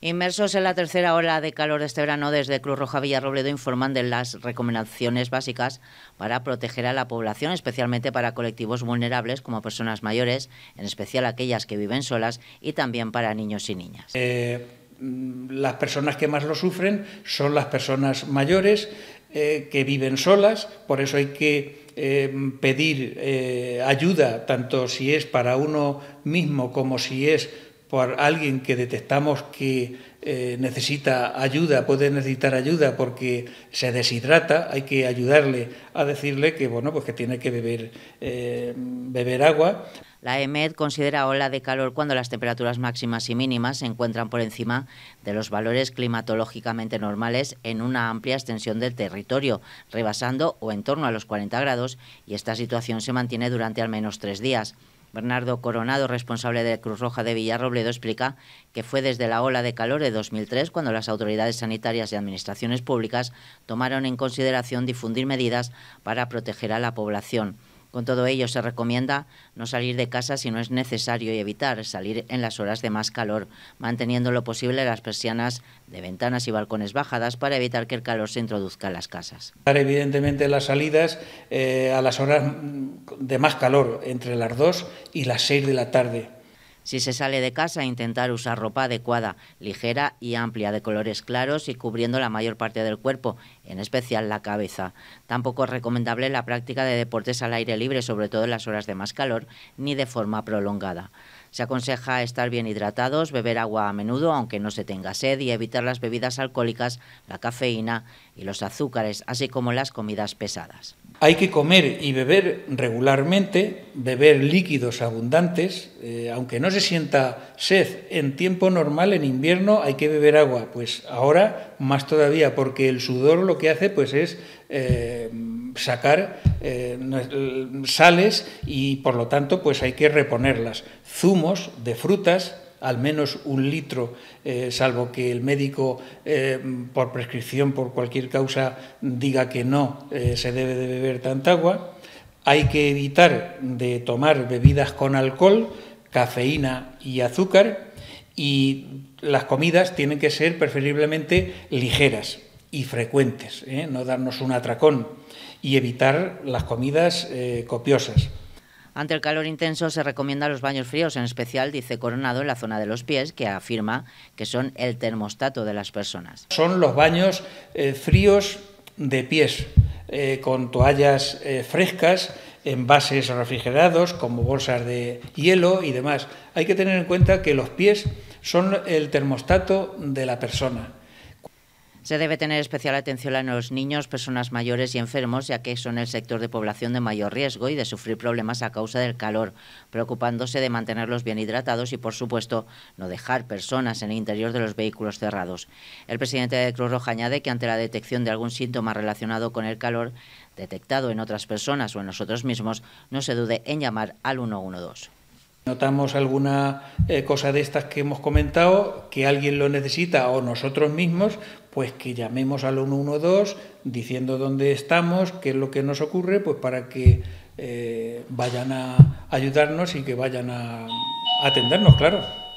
Inmersos en la tercera ola de calor de este verano, desde Cruz Roja Villarrobledo informan de las recomendaciones básicas para proteger a la población, especialmente para colectivos vulnerables como personas mayores, en especial aquellas que viven solas y también para niños y niñas. Eh, mm, las personas que más lo sufren son las personas mayores eh, que viven solas, por eso hay que eh, pedir ayuda, tanto si es para uno mismo como si es por alguien que detectamos que eh, necesita ayuda, puede necesitar ayuda porque se deshidrata, hay que ayudarle a decirle que bueno, pues que tiene que beber, eh, beber agua. La EMED considera ola de calor cuando las temperaturas máximas y mínimas se encuentran por encima de los valores climatológicamente normales en una amplia extensión del territorio, rebasando o en torno a los 40 grados, y esta situación se mantiene durante al menos tres días. Bernardo Coronado, responsable de Cruz Roja de Villarrobledo, explica que fue desde la ola de calor de 2003 cuando las autoridades sanitarias y administraciones públicas tomaron en consideración difundir medidas para proteger a la población. Con todo ello, se recomienda no salir de casa si no es necesario y evitar salir en las horas de más calor, manteniendo lo posible las persianas de ventanas y balcones bajadas para evitar que el calor se introduzca en las casas. Evidentemente las salidas eh, a las horas de más calor, entre las 2 y las 6 de la tarde, si se sale de casa, intentar usar ropa adecuada, ligera y amplia, de colores claros y cubriendo la mayor parte del cuerpo, en especial la cabeza. Tampoco es recomendable la práctica de deportes al aire libre, sobre todo en las horas de más calor, ni de forma prolongada. Se aconseja estar bien hidratados, beber agua a menudo, aunque no se tenga sed, y evitar las bebidas alcohólicas, la cafeína y los azúcares, así como las comidas pesadas. Hay que comer y beber regularmente, beber líquidos abundantes, eh, aunque no se sienta sed en tiempo normal, en invierno hay que beber agua, pues ahora más todavía, porque el sudor lo que hace pues es eh, sacar eh, sales y por lo tanto pues hay que reponerlas. Zumos de frutas, al menos un litro, eh, salvo que el médico eh, por prescripción, por cualquier causa, diga que no eh, se debe de beber tanta agua. Hay que evitar de tomar bebidas con alcohol, cafeína y azúcar y las comidas tienen que ser preferiblemente ligeras y frecuentes, no darnos un atracón y evitar las comidas copiosas. Ante el calor intenso se recomienda los baños fríos, en especial, dice Coronado, en la zona de los pies, que afirma que son el termostato de las personas. Son los baños eh, fríos de pies, eh, con toallas frescas eh, frescas, envases refrigerados, como bolsas de hielo y demás. Hay que tener en cuenta que los pies son el termostato de la persona. Se debe tener especial atención a los niños, personas mayores y enfermos, ya que son el sector de población de mayor riesgo y de sufrir problemas a causa del calor, preocupándose de mantenerlos bien hidratados y, por supuesto, no dejar personas en el interior de los vehículos cerrados. El presidente de Cruz Roja añade que ante la detección de algún síntoma relacionado con el calor detectado en otras personas o en nosotros mismos, no se dude en llamar al 112. Notamos alguna eh, cosa de estas que hemos comentado, que alguien lo necesita o nosotros mismos, pues que llamemos al 112 diciendo dónde estamos, qué es lo que nos ocurre, pues para que eh, vayan a ayudarnos y que vayan a atendernos, claro.